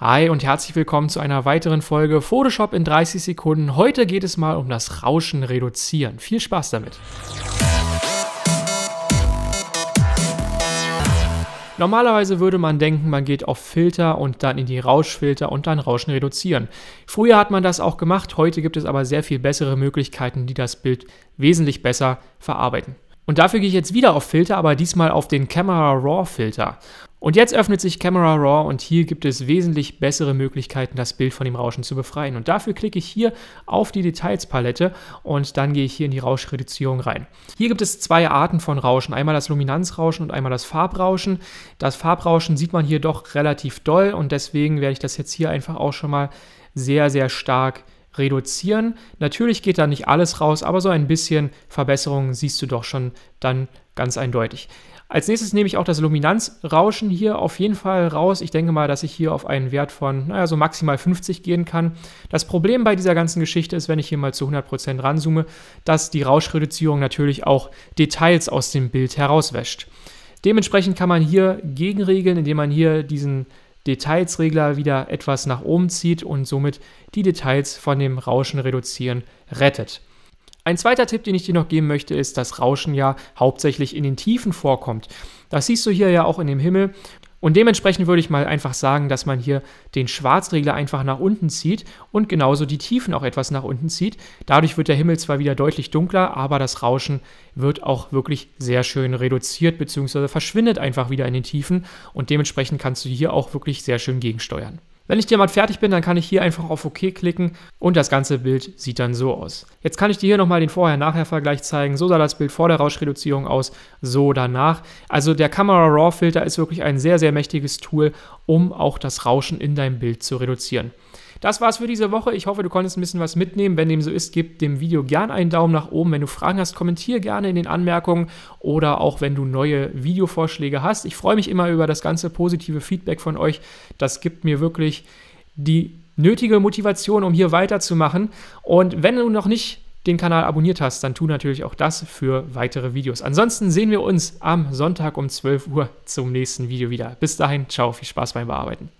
Hi und herzlich willkommen zu einer weiteren Folge Photoshop in 30 Sekunden. Heute geht es mal um das Rauschen reduzieren. Viel Spaß damit! Normalerweise würde man denken, man geht auf Filter und dann in die Rauschfilter und dann Rauschen reduzieren. Früher hat man das auch gemacht, heute gibt es aber sehr viel bessere Möglichkeiten, die das Bild wesentlich besser verarbeiten. Und dafür gehe ich jetzt wieder auf Filter, aber diesmal auf den Camera Raw Filter. Und jetzt öffnet sich Camera Raw und hier gibt es wesentlich bessere Möglichkeiten, das Bild von dem Rauschen zu befreien. Und dafür klicke ich hier auf die Details-Palette und dann gehe ich hier in die Rauschreduzierung rein. Hier gibt es zwei Arten von Rauschen, einmal das Luminanzrauschen und einmal das Farbrauschen. Das Farbrauschen sieht man hier doch relativ doll und deswegen werde ich das jetzt hier einfach auch schon mal sehr, sehr stark reduzieren. Natürlich geht da nicht alles raus, aber so ein bisschen Verbesserungen siehst du doch schon dann ganz eindeutig. Als nächstes nehme ich auch das Luminanzrauschen hier auf jeden Fall raus. Ich denke mal, dass ich hier auf einen Wert von, naja, so maximal 50 gehen kann. Das Problem bei dieser ganzen Geschichte ist, wenn ich hier mal zu 100% ranzoome, dass die Rauschreduzierung natürlich auch Details aus dem Bild herauswäscht. Dementsprechend kann man hier gegenregeln, indem man hier diesen Detailsregler wieder etwas nach oben zieht und somit die Details von dem Rauschen reduzieren rettet. Ein zweiter Tipp, den ich dir noch geben möchte, ist, dass Rauschen ja hauptsächlich in den Tiefen vorkommt. Das siehst du hier ja auch in dem Himmel und dementsprechend würde ich mal einfach sagen, dass man hier den Schwarzregler einfach nach unten zieht und genauso die Tiefen auch etwas nach unten zieht. Dadurch wird der Himmel zwar wieder deutlich dunkler, aber das Rauschen wird auch wirklich sehr schön reduziert bzw. verschwindet einfach wieder in den Tiefen und dementsprechend kannst du hier auch wirklich sehr schön gegensteuern. Wenn ich damit fertig bin, dann kann ich hier einfach auf OK klicken und das ganze Bild sieht dann so aus. Jetzt kann ich dir hier nochmal den Vorher-Nachher-Vergleich zeigen. So sah das Bild vor der Rauschreduzierung aus, so danach. Also der Camera Raw Filter ist wirklich ein sehr, sehr mächtiges Tool, um auch das Rauschen in deinem Bild zu reduzieren. Das war's für diese Woche. Ich hoffe, du konntest ein bisschen was mitnehmen. Wenn dem so ist, gib dem Video gerne einen Daumen nach oben. Wenn du Fragen hast, kommentiere gerne in den Anmerkungen oder auch wenn du neue Videovorschläge hast. Ich freue mich immer über das ganze positive Feedback von euch. Das gibt mir wirklich die nötige Motivation, um hier weiterzumachen. Und wenn du noch nicht den Kanal abonniert hast, dann tu natürlich auch das für weitere Videos. Ansonsten sehen wir uns am Sonntag um 12 Uhr zum nächsten Video wieder. Bis dahin, ciao, viel Spaß beim Bearbeiten.